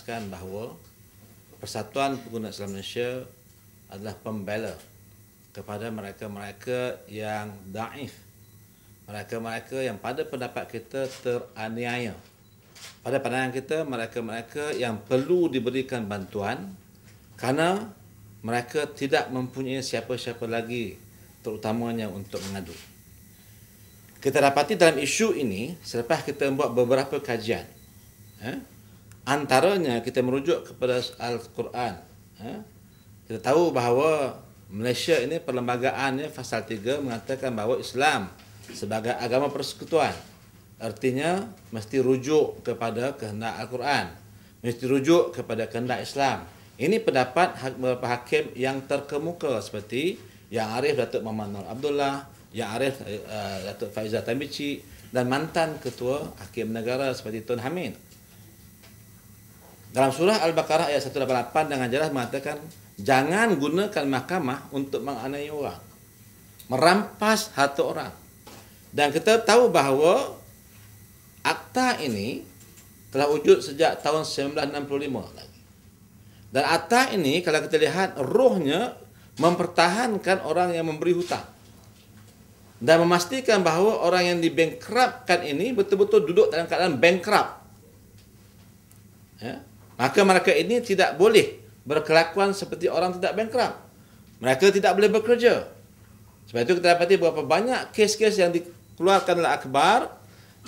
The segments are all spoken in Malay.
menegaskan bahawa Persatuan Pengguna Islam Malaysia adalah pembela kepada mereka-mereka yang daif, mereka-mereka yang pada pendapat kita teraniaya. Pada pandangan kita, mereka-mereka yang perlu diberikan bantuan kerana mereka tidak mempunyai siapa-siapa lagi terutamanya untuk mengadu. Kita dapati dalam isu ini, selepas kita membuat beberapa kajian, eh, antaranya kita merujuk kepada Al-Quran. Eh? Kita tahu bahawa Malaysia ini perlembagaannya Fasal 3 mengatakan bahawa Islam sebagai agama persekutuan. Artinya mesti rujuk kepada kehendak Al-Quran. Mesti rujuk kepada kehendak Islam. Ini pendapat beberapa hakim yang terkemuka seperti yang Arif Datuk Muhammad Nur Abdullah, yang Arif eh, eh, Datuk Faizah Tamici dan mantan ketua hakim negara seperti Tun Hamid. Dalam surah Al-Baqarah ayat 188 dengan jelas mengatakan jangan gunakan mahkamah untuk menganiaya orang. Merampas harta orang. Dan kita tahu bahawa akta ini telah wujud sejak tahun 1965 lagi. Dan akta ini kalau kita lihat rohnya mempertahankan orang yang memberi hutang. Dan memastikan bahawa orang yang dibankrupkan ini betul-betul duduk dalam keadaan bengkrap. Ya. Maka mereka ini tidak boleh berkelakuan seperti orang tidak bankrupt. Mereka tidak boleh bekerja. Sebab itu kita dapati berapa banyak kes-kes yang dikeluarkan oleh akhbar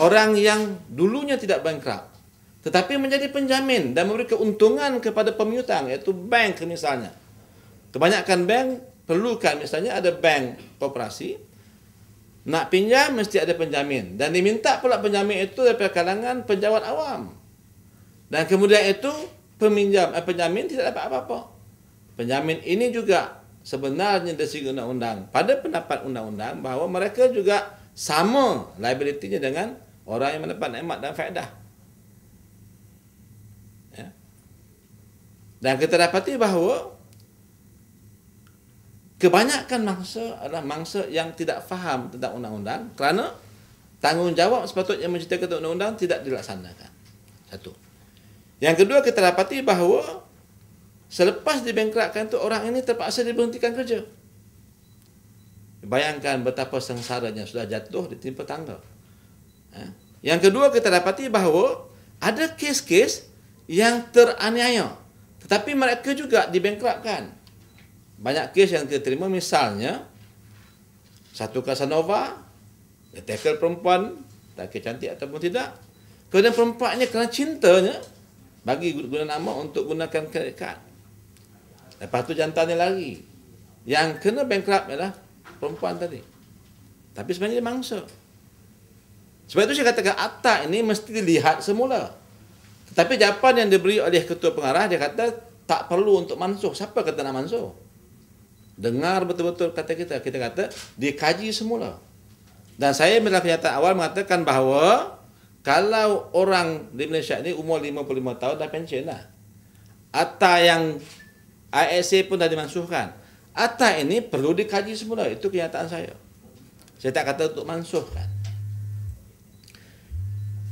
orang yang dulunya tidak bankrupt tetapi menjadi penjamin dan memberi keuntungan kepada pemiutang iaitu bank misalnya. Kebanyakan bank perlukan misalnya ada bank koperasi nak pinjam mesti ada penjamin dan diminta pula penjamin itu dari kalangan penjawat awam. Dan kemudian itu peminjam eh, penjamin tidak dapat apa-apa. Penjamin ini juga sebenarnya dari segi undang-undang. Pada pendapat undang-undang bahawa mereka juga sama liabilitynya dengan orang yang mendapat nikmat dan faedah. Ya. Dan kita dapati bahawa kebanyakan mangsa adalah mangsa yang tidak faham tentang undang-undang kerana tanggungjawab sepatutnya mencipta kata undang-undang tidak dilaksanakan. Satu. Yang kedua kita dapati bahawa selepas dibengkrakkan tu orang ini terpaksa diberhentikan kerja. Bayangkan betapa sengsaranya sudah jatuh di ditimpa tangga. Ha? Yang kedua kita dapati bahawa ada kes-kes yang teraniaya. Tetapi mereka juga dibengkrakkan. Banyak kes yang kita terima misalnya satu Casanova, dia tackle perempuan, tak kira cantik ataupun tidak. Kemudian perempuannya kerana cintanya, bagi guna nama untuk gunakan kredit kad. Lepas tu jantannya lari. Yang kena bankrupt ialah perempuan tadi. Tapi sebenarnya dia mangsa. Sebab itu saya katakan atak ini mesti dilihat semula. Tetapi jawapan yang diberi oleh ketua pengarah dia kata tak perlu untuk mansuh. Siapa kata nak mansuh? Dengar betul-betul kata kita. Kita kata dikaji semula. Dan saya bila kenyataan awal mengatakan bahawa kalau orang di Malaysia ni umur 55 tahun dah pensyen lah. Atta yang ISA pun dah dimansuhkan. Atta ini perlu dikaji semula. Itu kenyataan saya. Saya tak kata untuk mansuhkan.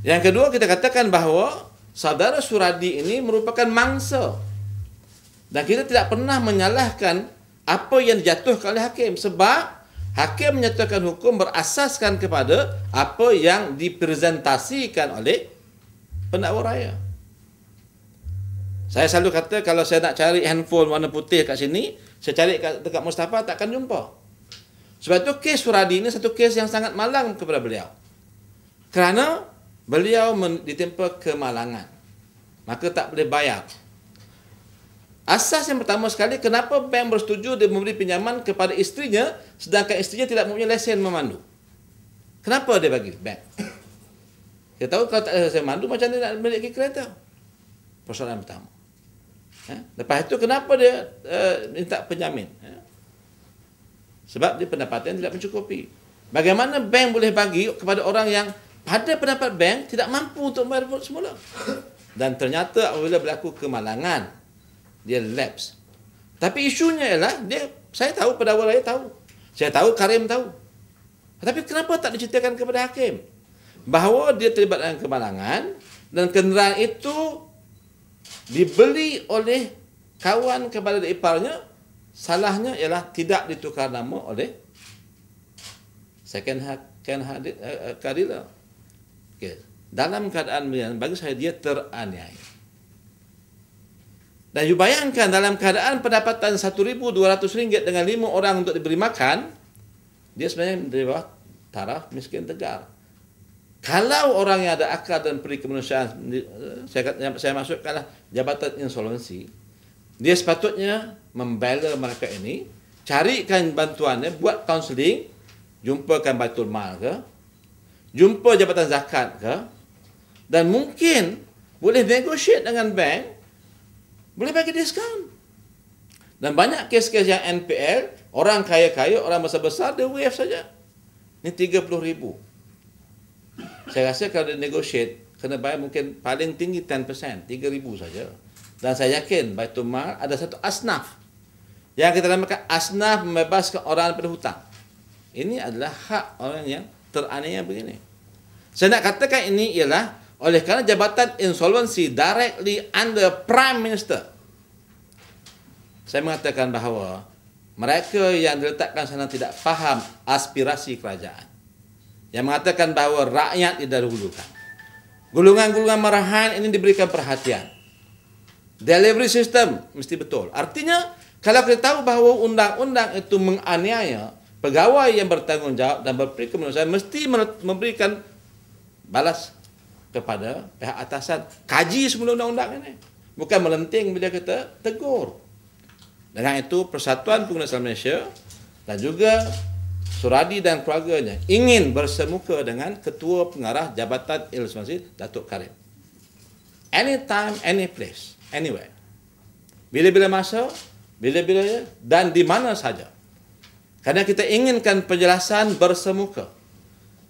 Yang kedua kita katakan bahawa saudara Suradi ini merupakan mangsa. Dan kita tidak pernah menyalahkan apa yang dijatuhkan oleh hakim. Sebab hakim menyatakan hukum berasaskan kepada apa yang dipresentasikan oleh pendakwa raya. Saya selalu kata kalau saya nak cari handphone warna putih kat sini, saya cari kat, dekat Mustafa takkan jumpa. Sebab itu kes Suradi ini satu kes yang sangat malang kepada beliau. Kerana beliau men- ditimpa kemalangan. Maka tak boleh bayar. Asas yang pertama sekali, kenapa bank bersetuju dia memberi pinjaman kepada istrinya sedangkan istrinya tidak mempunyai lesen memandu? Kenapa dia bagi bank? Kita tahu kalau tak ada lesen memandu, macam dia nak memiliki kereta? Persoalan pertama. Eh? Lepas itu, kenapa dia eh, minta penjamin? Eh? Sebab dia pendapatan tidak mencukupi. Bagaimana bank boleh bagi kepada orang yang pada pendapat bank tidak mampu untuk membayar semula? Dan ternyata apabila berlaku kemalangan, dia lapse. Tapi isunya ialah dia saya tahu pedawa lain tahu. Saya tahu Karim tahu. Tapi kenapa tak diceritakan kepada hakim? Bahawa dia terlibat dalam kemalangan dan kenderaan itu dibeli oleh kawan kepada iparnya salahnya ialah tidak ditukar nama oleh second hand hadid uh, uh, eh, eh, Okay. Dalam keadaan bagi saya dia teraniaya. Dan you bayangkan dalam keadaan pendapatan rm ringgit dengan lima orang untuk diberi makan, dia sebenarnya di bawah taraf miskin tegar. Kalau orang yang ada akal dan peri kemanusiaan, eh, saya, saya masukkanlah jabatan insolvensi, dia sepatutnya membela mereka ini, carikan bantuannya, eh, buat kaunseling, jumpakan batul mal ke, jumpa jabatan zakat ke, dan mungkin boleh negosiat dengan bank boleh bagi diskaun. Dan banyak kes-kes yang NPL, orang kaya-kaya, orang besar-besar, dia wave saja. Ini RM30,000. Saya rasa kalau dia negosiat, kena bayar mungkin paling tinggi 10%, RM3,000 saja. Dan saya yakin, Baitul Mal ada satu asnaf. Yang kita namakan asnaf membebaskan orang daripada hutang. Ini adalah hak orang yang teraniaya begini. Saya nak katakan ini ialah oleh kerana jabatan insolvensi directly under Prime Minister. Saya mengatakan bahawa mereka yang diletakkan sana tidak faham aspirasi kerajaan. Yang mengatakan bahawa rakyat tidak dihulukan. Gulungan-gulungan marahan ini diberikan perhatian. Delivery system mesti betul. Artinya kalau kita tahu bahawa undang-undang itu menganiaya pegawai yang bertanggungjawab dan berperikemanusiaan mesti memberikan balas kepada pihak atasan kaji semula undang-undang ini bukan melenting bila kita tegur dengan itu Persatuan Pengguna Selam Malaysia dan juga Suradi dan keluarganya ingin bersemuka dengan Ketua Pengarah Jabatan Ilmu Ilusmasi Datuk Karim anytime, any place, anywhere bila-bila masa bila-bila ya, dan di mana saja kerana kita inginkan penjelasan bersemuka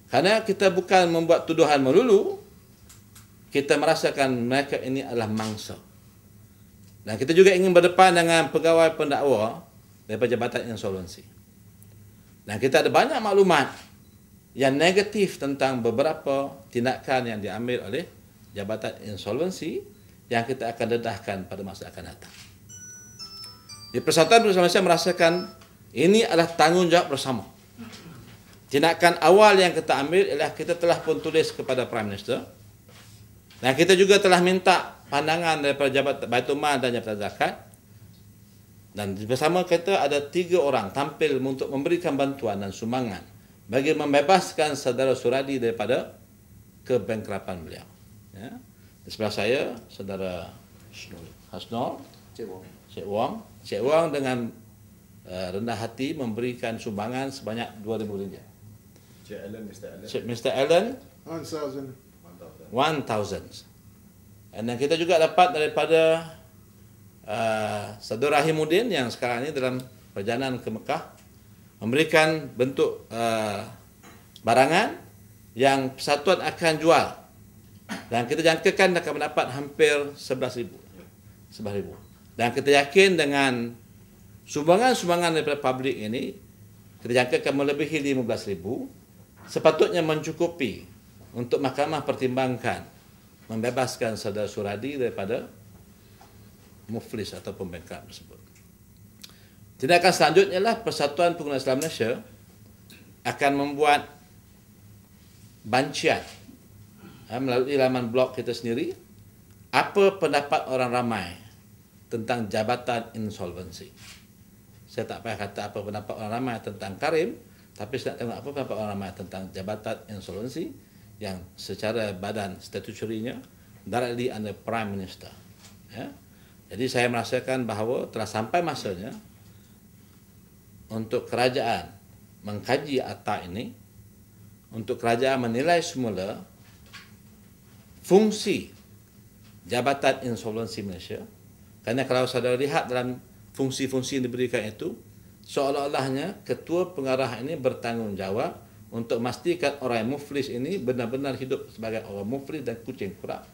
kerana kita bukan membuat tuduhan melulu, kita merasakan mereka ini adalah mangsa. Dan kita juga ingin berdepan dengan pegawai pendakwa daripada jabatan insolvensi. Dan kita ada banyak maklumat yang negatif tentang beberapa tindakan yang diambil oleh jabatan insolvensi yang kita akan dedahkan pada masa akan datang. Di Persatuan Perusahaan Malaysia merasakan ini adalah tanggungjawab bersama. Tindakan awal yang kita ambil ialah kita telah pun tulis kepada Prime Minister Nah kita juga telah minta pandangan daripada Jabat Baitul Mal dan Jabatan Zakat. Dan bersama kita ada tiga orang tampil untuk memberikan bantuan dan sumbangan bagi membebaskan saudara Suradi daripada kebengkrapan beliau. Ya. Di sebelah saya, saudara Hasnol, Cik Wong, Cik Wong, Cik Wong dengan eh, rendah hati memberikan sumbangan sebanyak RM2,000. Cik Allen, Mr. Allen. Cik Mr. Allen. 1000 dan kita juga dapat daripada uh, Saudara Rahimuddin yang sekarang ini dalam perjalanan ke Mekah memberikan bentuk uh, barangan yang persatuan akan jual dan kita jangkakan akan mendapat hampir 11000 11000 dan kita yakin dengan sumbangan-sumbangan daripada publik ini kita jangkakan melebihi 15000 sepatutnya mencukupi untuk mahkamah pertimbangkan membebaskan saudara Suradi daripada muflis atau pembengkak tersebut. Tindakan selanjutnya lah Persatuan Pengguna Islam Malaysia akan membuat bancian eh, melalui laman blog kita sendiri apa pendapat orang ramai tentang jabatan insolvensi. Saya tak payah kata apa pendapat orang ramai tentang Karim tapi saya nak tengok apa pendapat orang ramai tentang jabatan insolvensi yang secara badan statuturinya directly under prime minister ya jadi saya merasakan bahawa telah sampai masanya untuk kerajaan mengkaji akta ini untuk kerajaan menilai semula fungsi Jabatan Insolvensi Malaysia kerana kalau saudara lihat dalam fungsi-fungsi yang diberikan itu seolah-olahnya ketua pengarah ini bertanggungjawab untuk memastikan orang yang muflis ini benar-benar hidup sebagai orang muflis dan kucing kurap.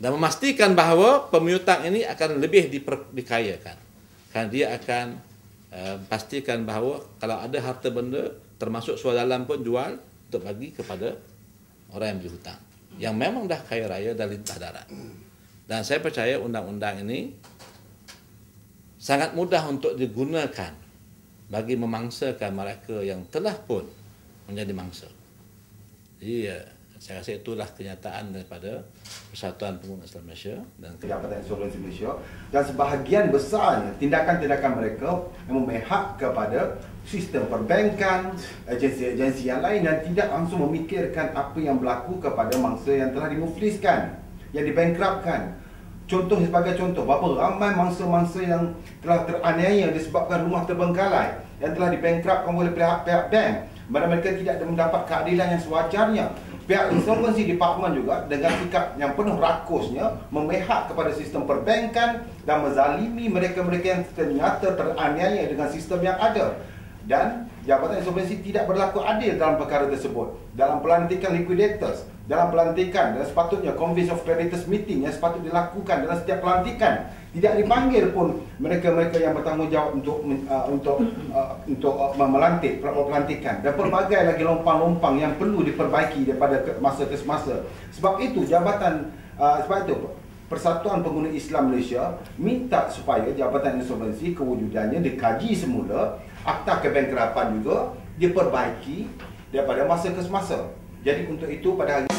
Dan memastikan bahawa pemiutang ini akan lebih diper, dikayakan. Kan dia akan uh, pastikan bahawa kalau ada harta benda termasuk suara dalam pun jual untuk bagi kepada orang yang berhutang. Yang memang dah kaya raya dan lintah darat. Dan saya percaya undang-undang ini sangat mudah untuk digunakan bagi memangsakan mereka yang telah pun menjadi mangsa. Jadi ya, saya rasa itulah kenyataan daripada Persatuan Pembangunan Islam Malaysia dan kerajaan Insurans Malaysia dan sebahagian besarnya tindakan-tindakan mereka yang memihak kepada sistem perbankan, agensi-agensi yang lain dan tidak langsung memikirkan apa yang berlaku kepada mangsa yang telah dimufliskan, yang dibankrapkan. Contoh sebagai contoh, berapa ramai mangsa-mangsa yang telah teraniaya disebabkan rumah terbengkalai yang telah dibankrapkan oleh pihak-pihak bank mana mereka tidak mendapat keadilan yang sewajarnya pihak insolvensi department juga dengan sikap yang penuh rakusnya memihak kepada sistem perbankan dan menzalimi mereka-mereka yang ternyata teraniaya dengan sistem yang ada dan jabatan insolvensi tidak berlaku adil dalam perkara tersebut dalam pelantikan liquidators dalam pelantikan dan sepatutnya convince of creditors meeting yang sepatut dilakukan dalam setiap pelantikan tidak dipanggil pun mereka-mereka yang bertanggungjawab untuk uh, untuk uh, untuk uh, melantik pelantikan dan pelbagai lagi lompang-lompang yang perlu diperbaiki daripada masa ke semasa sebab itu jabatan uh, sebab itu Persatuan Pengguna Islam Malaysia minta supaya Jabatan Insolvensi kewujudannya dikaji semula, akta kebankrapan juga diperbaiki daripada masa ke semasa. Jadi untuk itu pada hari